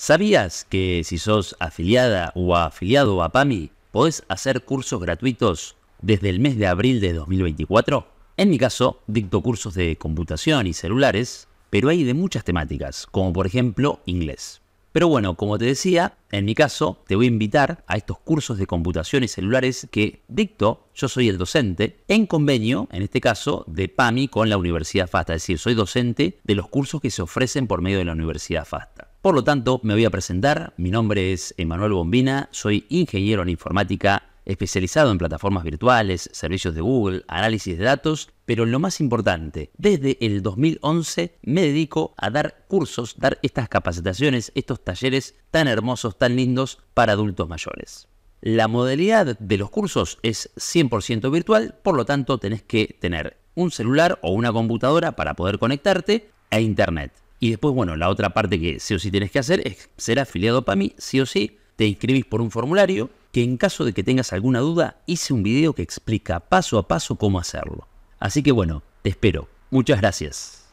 ¿Sabías que si sos afiliada o afiliado a PAMI, podés hacer cursos gratuitos desde el mes de abril de 2024? En mi caso, dicto cursos de computación y celulares, pero hay de muchas temáticas, como por ejemplo inglés. Pero bueno, como te decía, en mi caso, te voy a invitar a estos cursos de computación y celulares que dicto, yo soy el docente, en convenio, en este caso, de PAMI con la Universidad FASTA, es decir, soy docente de los cursos que se ofrecen por medio de la Universidad FASTA. Por lo tanto, me voy a presentar. Mi nombre es Emanuel Bombina, soy ingeniero en informática especializado en plataformas virtuales, servicios de Google, análisis de datos, pero lo más importante, desde el 2011 me dedico a dar cursos, dar estas capacitaciones, estos talleres tan hermosos, tan lindos para adultos mayores. La modalidad de los cursos es 100% virtual, por lo tanto tenés que tener un celular o una computadora para poder conectarte a e Internet. Y después, bueno, la otra parte que sí o sí tienes que hacer es ser afiliado para mí, sí o sí. Te inscribís por un formulario que en caso de que tengas alguna duda, hice un video que explica paso a paso cómo hacerlo. Así que bueno, te espero. Muchas gracias.